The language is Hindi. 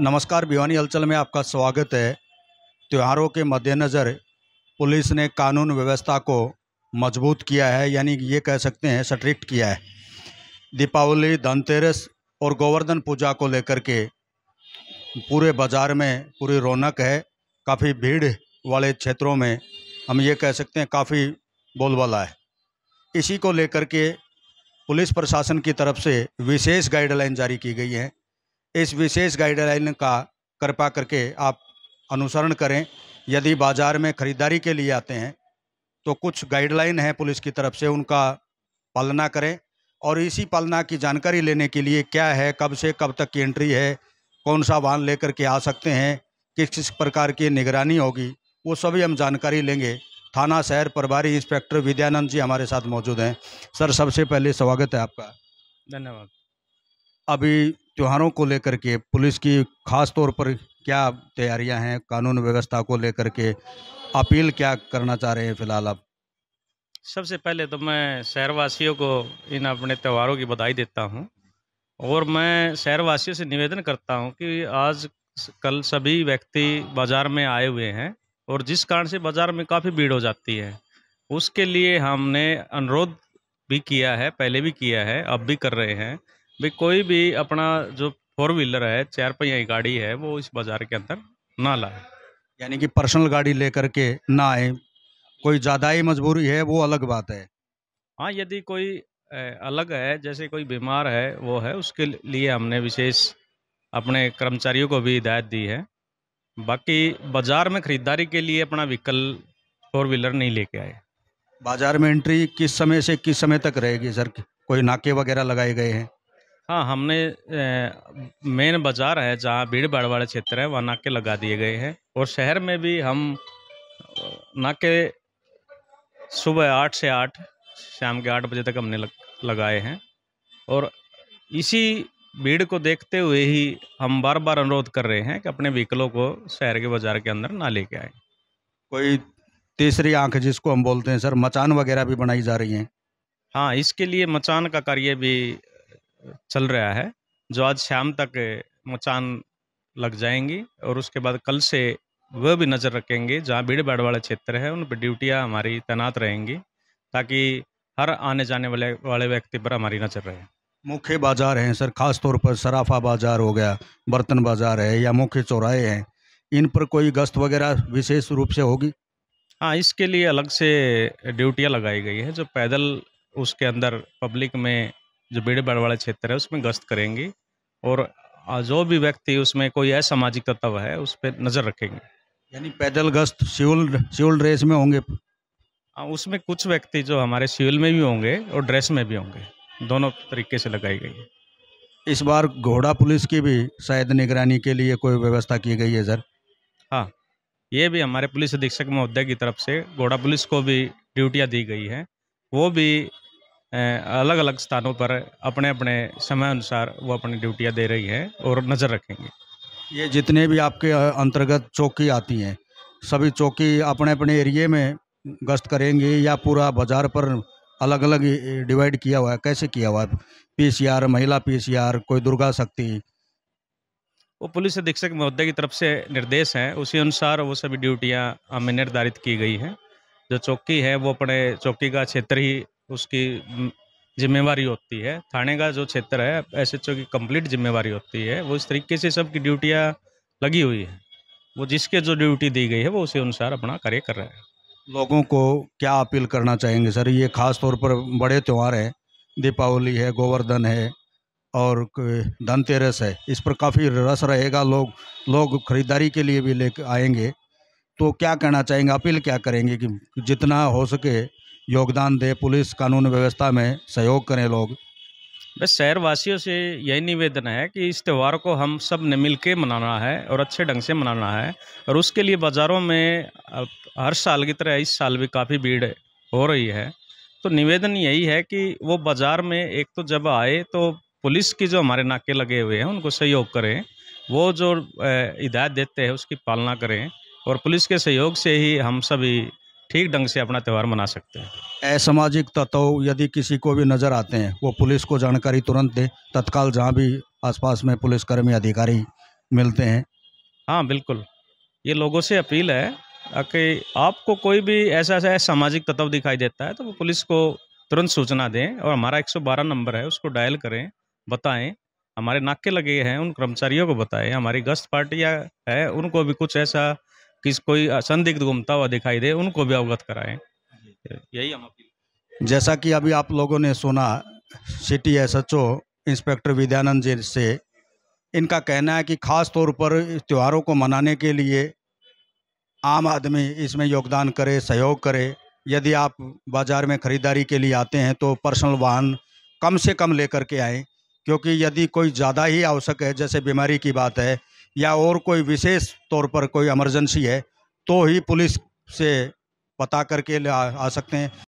नमस्कार भिवानी हलचल में आपका स्वागत है त्योहारों के मद्देनज़र पुलिस ने कानून व्यवस्था को मजबूत किया है यानी ये कह सकते हैं स्ट्रिक्ट किया है दीपावली धनतेरस और गोवर्धन पूजा को लेकर के पूरे बाज़ार में पूरी रौनक है काफ़ी भीड़ वाले क्षेत्रों में हम ये कह सकते हैं काफ़ी बोलबाला है इसी को लेकर के पुलिस प्रशासन की तरफ से विशेष गाइडलाइन जारी की गई है इस विशेष गाइडलाइन का कृपा करके आप अनुसरण करें यदि बाज़ार में ख़रीदारी के लिए आते हैं तो कुछ गाइडलाइन है पुलिस की तरफ से उनका पालना करें और इसी पालना की जानकारी लेने के लिए क्या है कब से कब तक की एंट्री है कौन सा वाहन लेकर के आ सकते हैं किस किस प्रकार की निगरानी होगी वो सभी हम जानकारी लेंगे थाना शहर प्रभारी इंस्पेक्टर विद्यानंद जी हमारे साथ मौजूद हैं सर सबसे पहले स्वागत है आपका धन्यवाद अभी त्योहारों को लेकर के पुलिस की खास तौर पर क्या तैयारियां हैं कानून व्यवस्था को लेकर के अपील क्या करना चाह रहे हैं फिलहाल आप सबसे पहले तो मैं शहरवासियों को इन अपने त्यौहारों की बधाई देता हूं और मैं शहरवासियों से निवेदन करता हूं कि आज कल सभी व्यक्ति बाज़ार में आए हुए हैं और जिस कारण से बाज़ार में काफ़ी भीड़ हो जाती है उसके लिए हमने अनुरोध भी किया है पहले भी किया है अब भी कर रहे हैं भी कोई भी अपना जो फोर व्हीलर है चार पहिया गाड़ी है वो इस बाजार के अंदर ना लाए यानी कि पर्सनल गाड़ी लेकर के ना आए कोई ज़्यादा ही मजबूरी है वो अलग बात है हाँ यदि कोई अलग है जैसे कोई बीमार है वो है उसके लिए हमने विशेष अपने कर्मचारियों को भी हिदायत दी है बाकी बाज़ार में ख़रीदारी के लिए अपना व्हीकल फोर व्हीलर नहीं लेके आए बाज़ार में एंट्री किस समय से किस समय तक रहेगी सर कोई नाके वगैरह लगाए गए हैं हाँ हमने मेन बाज़ार है जहाँ भीड़ भाड़ वाले क्षेत्र है वहाँ नाके लगा दिए गए हैं और शहर में भी हम नाके सुबह आठ से आठ शाम के आठ बजे तक हमने लग, लगाए हैं और इसी भीड़ को देखते हुए ही हम बार बार अनुरोध कर रहे हैं कि अपने व्हीकलों को शहर के बाज़ार के अंदर ना लेके आए कोई तीसरी आंख जिसको हम बोलते हैं सर मचान वगैरह भी बनाई जा रही हैं हाँ इसके लिए मचान का कार्य भी चल रहा है जो आज शाम तक मचान लग जाएंगी और उसके बाद कल से वह भी नज़र रखेंगे जहाँ भीड़ भाड़ वाले क्षेत्र है उन पर ड्यूटियाँ हमारी तैनात रहेंगी ताकि हर आने जाने वाले वाले व्यक्ति पर हमारी नज़र रहे मुख्य बाज़ार हैं सर खास तौर पर सराफा बाज़ार हो गया बर्तन बाज़ार है या मुख्य चौराहे हैं इन पर कोई गश्त वगैरह विशेष रूप से होगी हाँ इसके लिए अलग से ड्यूटियाँ लगाई गई है जो पैदल उसके अंदर पब्लिक में जो भाड़ बड़वाड़ा क्षेत्र है उसमें गश्त करेंगे और जो भी व्यक्ति उसमें कोई असामाजिक तत्व है उस पर नज़र रखेंगे यानी पैदल गश्त सिविल सिविल ड्रेस में होंगे हाँ, उसमें कुछ व्यक्ति जो हमारे सिविल में भी होंगे और ड्रेस में भी होंगे दोनों तरीके से लगाई गई है इस बार घोड़ा पुलिस की भी शायद निगरानी के लिए कोई व्यवस्था की गई है सर हाँ ये भी हमारे पुलिस अधीक्षक महोदय की तरफ से घोड़ा पुलिस को भी ड्यूटियाँ दी गई हैं वो भी अलग अलग स्थानों पर अपने अपने समय अनुसार वो अपनी ड्यूटियाँ दे रही हैं और नज़र रखेंगे ये जितने भी आपके अंतर्गत चौकी आती हैं सभी चौकी अपने अपने एरिए में गश्त करेंगे या पूरा बाज़ार पर अलग अलग डिवाइड किया हुआ है कैसे किया हुआ है पीसीआर महिला पीसीआर कोई दुर्गा शक्ति वो पुलिस अधीक्षक महोदय की तरफ से निर्देश हैं उसी अनुसार वो सभी ड्यूटियाँ हमें निर्धारित की गई हैं जो चौकी है वो अपने चौकी का क्षेत्र ही उसकी जिम्मेवारी होती है थाने का जो क्षेत्र है एसएचओ की कंप्लीट जिम्मेवारी होती है वो इस तरीके से सबकी ड्यूटियाँ लगी हुई है वो जिसके जो ड्यूटी दी गई है वो उसी अनुसार अपना कार्य कर रहे हैं लोगों को क्या अपील करना चाहेंगे सर ये खास तौर पर बड़े त्यौहार हैं दीपावली है गोवर्धन है और धनतेरस है इस पर काफ़ी रस रहेगा लोग लोग खरीदारी के लिए भी ले आएंगे तो क्या कहना चाहेंगे अपील क्या करेंगे कि जितना हो सके योगदान दें पुलिस कानून व्यवस्था में सहयोग करें लोग बस शहरवासियों से यही निवेदन है कि इस त्यौहार को हम सब ने मिल के मनाना है और अच्छे ढंग से मनाना है और उसके लिए बाज़ारों में हर साल की तरह इस साल भी काफ़ी भीड़ हो रही है तो निवेदन यही है कि वो बाज़ार में एक तो जब आए तो पुलिस की जो हमारे नाके लगे हुए हैं उनको सहयोग करें वो जो हिदायत देते हैं उसकी पालना करें और पुलिस के सहयोग से ही हम सभी ठीक ढंग से अपना त्यौहार मना सकते हैं असामाजिक तत्व यदि किसी को भी नज़र आते हैं वो पुलिस को जानकारी तुरंत दे तत्काल जहाँ भी आसपास में पुलिसकर्मी अधिकारी मिलते हैं हाँ बिल्कुल ये लोगों से अपील है कि आपको कोई भी ऐसा ऐसा सामाजिक तत्व दिखाई देता है तो वो पुलिस को तुरंत सूचना दें और हमारा 112 नंबर है उसको डायल करें बताएं हमारे नाके लगे हैं उन कर्मचारियों को बताएं हमारी गश्त पार्टियाँ है उनको भी कुछ ऐसा किस कोई संदिग्ध घूमता हुआ दिखाई दे उनको भी अवगत कराएं यही हम अपील जैसा कि अभी आप लोगों ने सुना city S H O inspector Vidyanand ji से इनका कहना है कि खास तौर पर त्योहारों को मनाने के लिए आम आदमी इसमें योगदान करे सहयोग करे यदि आप बाज़ार में ख़रीदारी के लिए आते हैं तो पर्सनल वाहन कम से कम लेकर के आए क्योंकि यदि कोई ज़्यादा ही आवश्यक है जैसे बीमारी की बात है या और कोई विशेष तौर पर कोई एमरजेंसी है तो ही पुलिस से पता करके आ सकते हैं